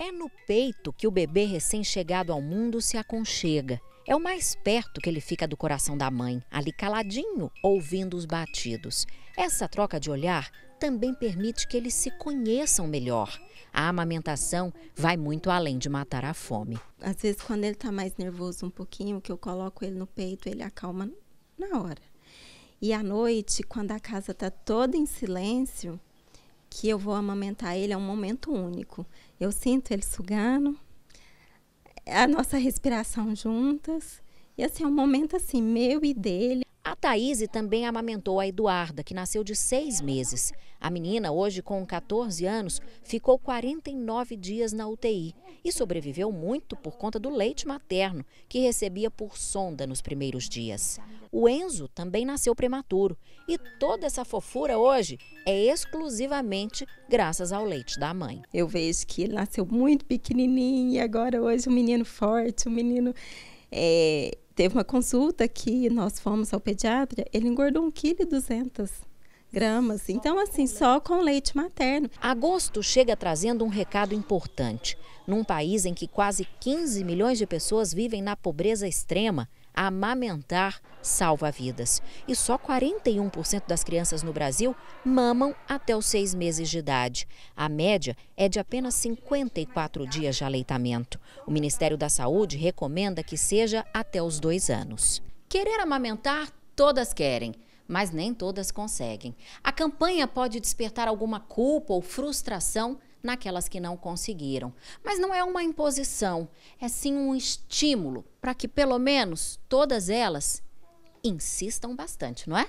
É no peito que o bebê recém-chegado ao mundo se aconchega. É o mais perto que ele fica do coração da mãe, ali caladinho, ouvindo os batidos. Essa troca de olhar também permite que eles se conheçam melhor. A amamentação vai muito além de matar a fome. Às vezes, quando ele está mais nervoso um pouquinho, que eu coloco ele no peito, ele acalma na hora. E à noite, quando a casa está toda em silêncio, que eu vou amamentar ele é um momento único. Eu sinto ele sugando, a nossa respiração juntas. E assim, é um momento assim, meu e dele. Thaís também amamentou a Eduarda, que nasceu de seis meses. A menina, hoje com 14 anos, ficou 49 dias na UTI e sobreviveu muito por conta do leite materno, que recebia por sonda nos primeiros dias. O Enzo também nasceu prematuro e toda essa fofura hoje é exclusivamente graças ao leite da mãe. Eu vejo que ele nasceu muito pequenininho e agora hoje um menino forte, um menino é, teve uma consulta que nós fomos ao pediatra, ele engordou 1,2 kg gramas. Então, assim, só com leite materno. Agosto chega trazendo um recado importante. Num país em que quase 15 milhões de pessoas vivem na pobreza extrema, amamentar salva vidas. E só 41% das crianças no Brasil mamam até os seis meses de idade. A média é de apenas 54 dias de aleitamento. O Ministério da Saúde recomenda que seja até os dois anos. Querer amamentar, todas querem mas nem todas conseguem. A campanha pode despertar alguma culpa ou frustração naquelas que não conseguiram. Mas não é uma imposição, é sim um estímulo para que pelo menos todas elas insistam bastante, não é?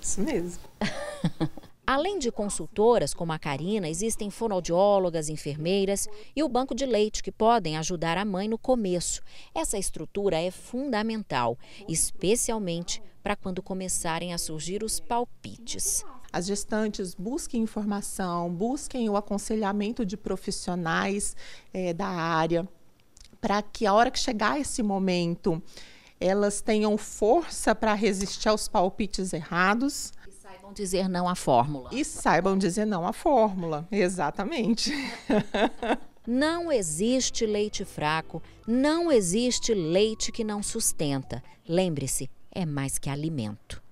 Isso mesmo. Além de consultoras como a Karina, existem fonoaudiólogas, enfermeiras e o banco de leite que podem ajudar a mãe no começo. Essa estrutura é fundamental, especialmente para quando começarem a surgir os palpites. As gestantes busquem informação, busquem o aconselhamento de profissionais é, da área, para que a hora que chegar esse momento, elas tenham força para resistir aos palpites errados. E saibam dizer não à fórmula. E saibam dizer não à fórmula, exatamente. Não existe leite fraco, não existe leite que não sustenta. Lembre-se, é mais que alimento.